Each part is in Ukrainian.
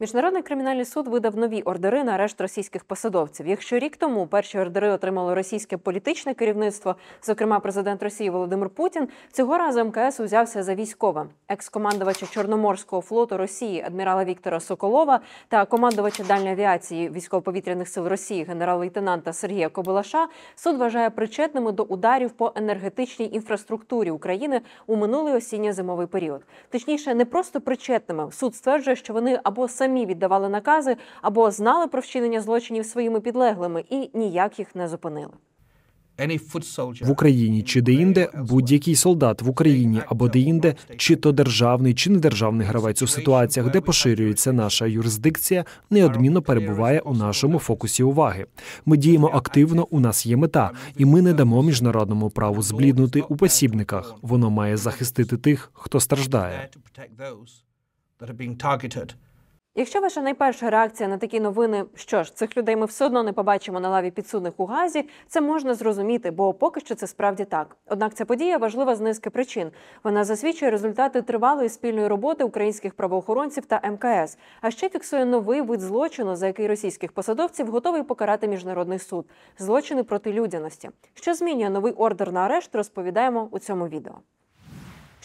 Міжнародний кримінальний суд видав нові ордери на арешт російських посадовців. Якщо рік тому перші ордери отримало російське політичне керівництво, зокрема президент Росії Володимир Путін, цього разу МКС узявся за військове. Екс-командувача Чорноморського флоту Росії адмірала Віктора Соколова та командувача дальньої авіації військово-повітряних сил Росії генерал-лейтенанта Сергія Кобилаша суд вважає причетними до ударів по енергетичній інфраструктурі України у минулий осінньо-зимовий період. Точніше, не просто причетними. Суд стверджує, що вони або самі самі віддавали накази або знали про вчинення злочинів своїми підлеглими і ніяк їх не зупинили. В Україні чи деінде будь-який солдат в Україні або деінде, чи то державний, чи недержавний гравець у ситуаціях, де поширюється наша юрисдикція, неодмінно перебуває у нашому фокусі уваги. Ми діємо активно, у нас є мета, і ми не дамо міжнародному праву збліднути у посібниках. Воно має захистити тих, хто страждає. Якщо ваша найперша реакція на такі новини, що ж цих людей ми все одно не побачимо на лаві підсудних у газі, це можна зрозуміти, бо поки що це справді так. Однак ця подія важлива з низки причин. Вона засвідчує результати тривалої спільної роботи українських правоохоронців та МКС, а ще фіксує новий вид злочину, за який російських посадовців готовий покарати міжнародний суд злочини проти людяності. Що змінює новий ордер на арешт, розповідаємо у цьому відео.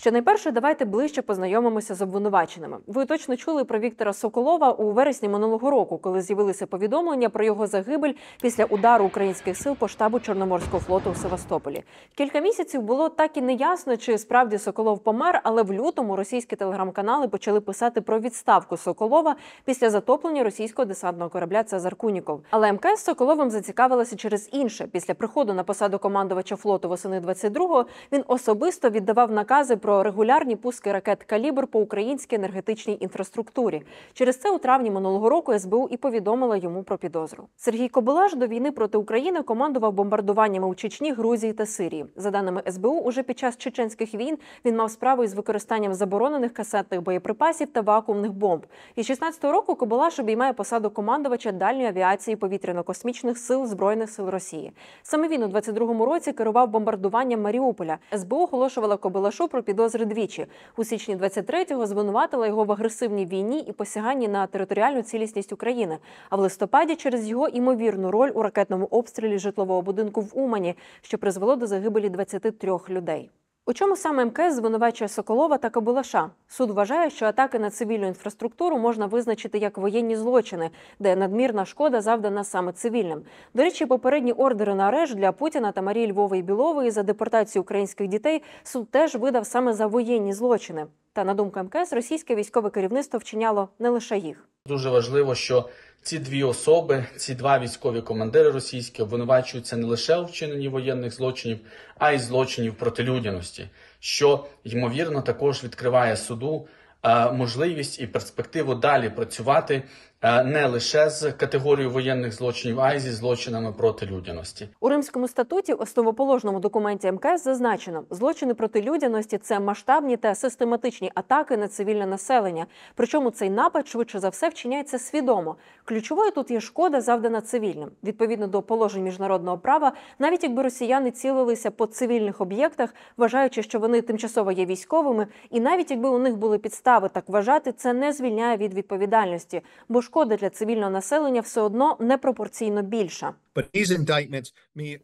Що найперше, давайте ближче познайомимося з обвинуваченими. Ви точно чули про Віктора Соколова у вересні минулого року, коли з'явилися повідомлення про його загибель після удару українських сил по штабу Чорноморського флоту у Севастополі. Кілька місяців було так і неясно, чи справді Соколов помер, але в лютому російські телеграм-канали почали писати про відставку Соколова після затоплення російського десантного корабля Цезар Куніков. Але МКС Соколовим зацікавилася через інше. Після приходу на посаду командувача флоту восени 22-го він особисто віддавав накази про про регулярні пуски ракет калібр по українській енергетичній інфраструктурі. Через це у травні минулого року СБУ і повідомила йому про підозру. Сергій Кобилаш до війни проти України командував бомбардуваннями у Чечні, Грузії та Сирії. За даними СБУ, уже під час чеченських війн він мав справу із використанням заборонених касетних боєприпасів та вакуумних бомб. І 16-го року Кобилаш обіймає посаду командувача дальньої авіації повітряно-космічних сил збройних сил Росії. Саме він у 22-му році керував бомбардуванням Маріуполя. СБУ оголошувала Кобилашу про підозру підозри двічі. У січні 23-го звинуватила його в агресивній війні і посяганні на територіальну цілісність України. А в листопаді через його імовірну роль у ракетному обстрілі житлового будинку в Умані, що призвело до загибелі 23 людей. У чому саме МКС звинувачує Соколова та Кабулаша? Суд вважає, що атаки на цивільну інфраструктуру можна визначити як воєнні злочини, де надмірна шкода завдана саме цивільним. До речі, попередні ордери на арешт для Путіна та Марії Львової Білової за депортацію українських дітей суд теж видав саме за воєнні злочини. Та на думку МКС, російське військове керівництво вчиняло не лише їх. Дуже важливо, що ці дві особи, ці два військові командири російські обвинувачуються не лише у вчиненні воєнних злочинів, а й злочинів проти людяності, що ймовірно також відкриває суду е, можливість і перспективу далі працювати Е, не лише з категорією воєнних злочинів, а й зі злочинами проти людяності. У римському статуті основоположному документі МКС зазначено, злочини проти людяності це масштабні та систематичні атаки на цивільне населення. Причому цей напад швидше за все вчиняється свідомо. Ключовою тут є шкода, завдана цивільним. Відповідно до положень міжнародного права, навіть якби росіяни цілилися по цивільних об'єктах, вважаючи, що вони тимчасово є військовими, і навіть якби у них були підстави так вважати, це не звільняє від відповідальності. Бо шкода для цивільного населення все одно непропорційно більша.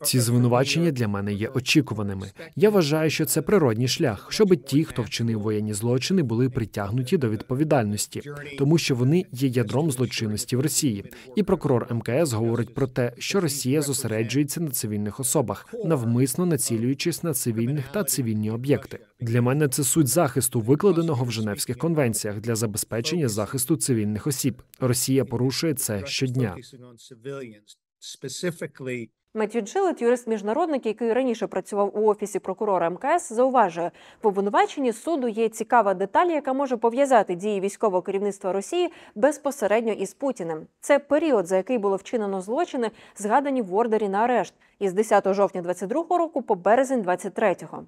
Ці звинувачення для мене є очікуваними. Я вважаю, що це природній шлях, щоб ті, хто вчинив воєнні злочини, були притягнуті до відповідальності, тому що вони є ядром злочинності в Росії. І прокурор МКС говорить про те, що Росія зосереджується на цивільних особах, навмисно націлюючись на цивільних та цивільні об'єкти. Для мене це суть захисту, викладеного в Женевських конвенціях для забезпечення захисту цивільних осіб. Росія порушує це щодня specifically Меттю Джилет, юрист міжнародник, який раніше працював у офісі прокурора МКС, зауважує в обвинуваченні суду є цікава деталь, яка може пов'язати дії військового керівництва Росії безпосередньо із Путіним. Це період, за який було вчинено злочини, згадані в ордері на арешт, із 10 жовтня 22-го року по березень 23-го.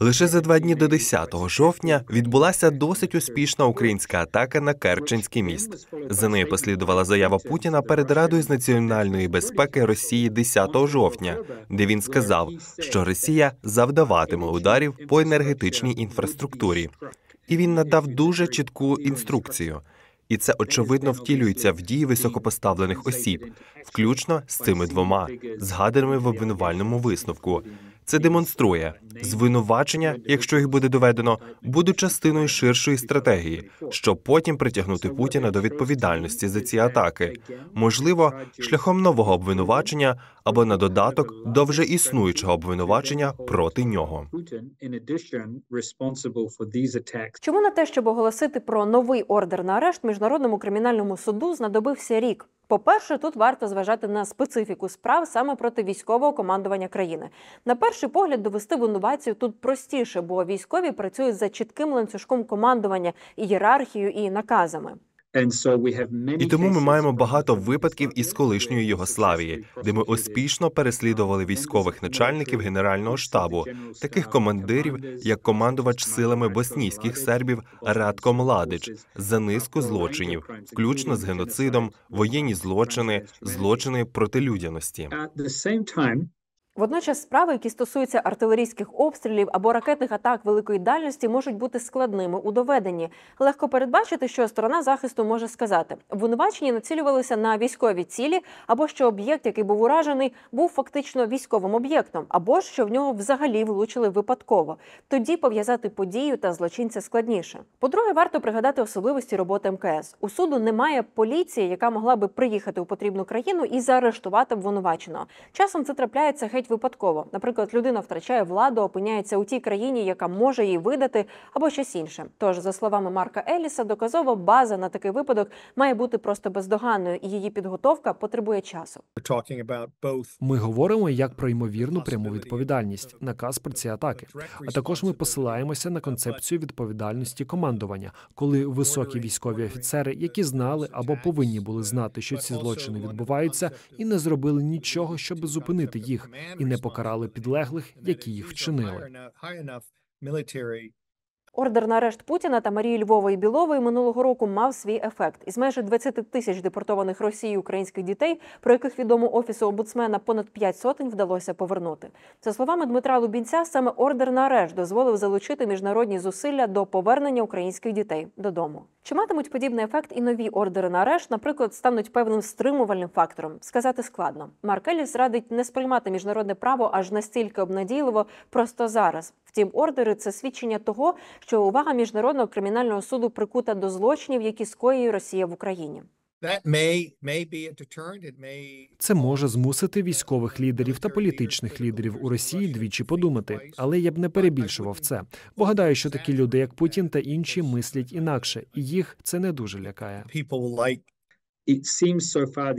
Лише за два дні до 10 жовтня відбулася досить успішна українська атака на Керченський міст. За нею послідувала заява Путіна перед Радою з національної безпеки Росії 10 жовтня, де він сказав, що Росія завдаватиме ударів по енергетичній інфраструктурі, і він надав дуже чітку інструкцію і це очевидно втілюється в дії високопоставлених осіб, включно з цими двома згаданими в обвинувальному висновку. Це демонструє звинувачення, якщо їх буде доведено, будуть частиною ширшої стратегії, щоб потім притягнути Путіна до відповідальності за ці атаки, можливо, шляхом нового обвинувачення або на додаток до вже існуючого обвинувачення проти нього. Чому на те, щоб оголосити про новий ордер на арешт міжнародному кримінальному суду, знадобився рік. По-перше, тут варто зважати на специфіку справ саме проти військового командування країни. На перший погляд, довести винуватців тут простіше, бо військові працюють за чітким ланцюжком командування, ієрархією і наказами. І тому ми маємо багато випадків із колишньої Югославії, де ми успішно переслідували військових начальників генерального штабу, таких командирів, як командувач силами боснійських сербів Радко Младич, за низку злочинів, включно з геноцидом, воєнні злочини, злочини проти людяності. Водночас справи, які стосуються артилерійських обстрілів або ракетних атак великої дальності, можуть бути складними у доведенні. Легко передбачити, що сторона захисту може сказати, обвинувачені націлювалися на військові цілі, або що об'єкт, який був уражений, був фактично військовим об'єктом, або що в нього взагалі влучили випадково. Тоді пов'язати подію та злочинця складніше. По-друге, варто пригадати особливості роботи МКС. У суду немає поліції, яка могла би приїхати у потрібну країну і заарештувати обвинуваченого. Часом це трапляється геть навіть випадково. Наприклад, людина втрачає владу, опиняється у тій країні, яка може її видати, або щось інше. Тож, за словами Марка Еліса, доказова база на такий випадок має бути просто бездоганною, і її підготовка потребує часу. Ми говоримо як про ймовірну пряму відповідальність, наказ про ці атаки. А також ми посилаємося на концепцію відповідальності командування, коли високі військові офіцери, які знали або повинні були знати, що ці злочини відбуваються, і не зробили нічого, щоб зупинити їх і не покарали підлеглих, які їх вчинили. Ордер на арешт Путіна та Марії Львової Білової минулого року мав свій ефект. Із майже 20 тисяч депортованих Росією українських дітей, про яких відомо офісу обуцмена понад 5 сотень вдалося повернути. За словами Дмитра Лубінця, саме ордер на арешт дозволив залучити міжнародні зусилля до повернення українських дітей додому. Чи матимуть подібний ефект і нові ордери на арешт, наприклад, стануть певним стримувальним фактором? Сказати складно. Марк Еліс радить не сприймати міжнародне право аж настільки обнадійливо просто зараз. Втім, ордери це свідчення того, що увага міжнародного кримінального суду прикута до злочинів, які скоює Росія в Україні. Це може змусити військових лідерів та політичних лідерів у Росії двічі подумати, але я б не перебільшував це. Бо гадаю, що такі люди, як Путін та інші, мислять інакше, і їх це не дуже лякає.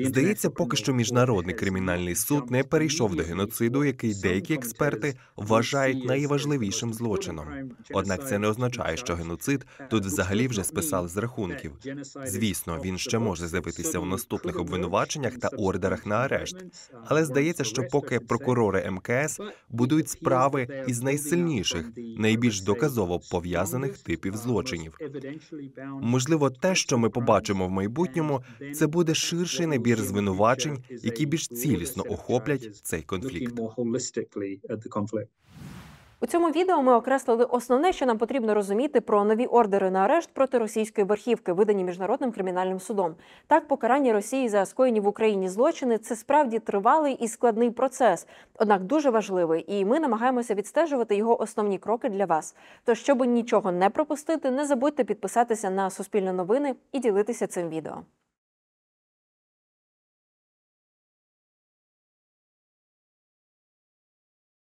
Здається, поки що міжнародний кримінальний суд не перейшов до геноциду, який деякі експерти вважають найважливішим злочином. Однак це не означає, що геноцид тут взагалі вже списали з рахунків. Звісно, він ще може з'явитися у наступних обвинуваченнях та ордерах на арешт. Але здається, що поки прокурори МКС будують справи із найсильніших, найбільш доказово пов'язаних типів злочинів. Можливо, те, що ми побачимо в майбутньому. Це буде ширший набір звинувачень, які більш цілісно охоплять цей конфлікт. У цьому відео ми окреслили основне, що нам потрібно розуміти про нові ордери на арешт проти російської верхівки, видані міжнародним кримінальним судом. Так, покарання Росії за скоєні в Україні злочини це справді тривалий і складний процес, однак дуже важливий, і ми намагаємося відстежувати його основні кроки для вас. Тож, щоб нічого не пропустити, не забудьте підписатися на Суспільне новини і ділитися цим відео.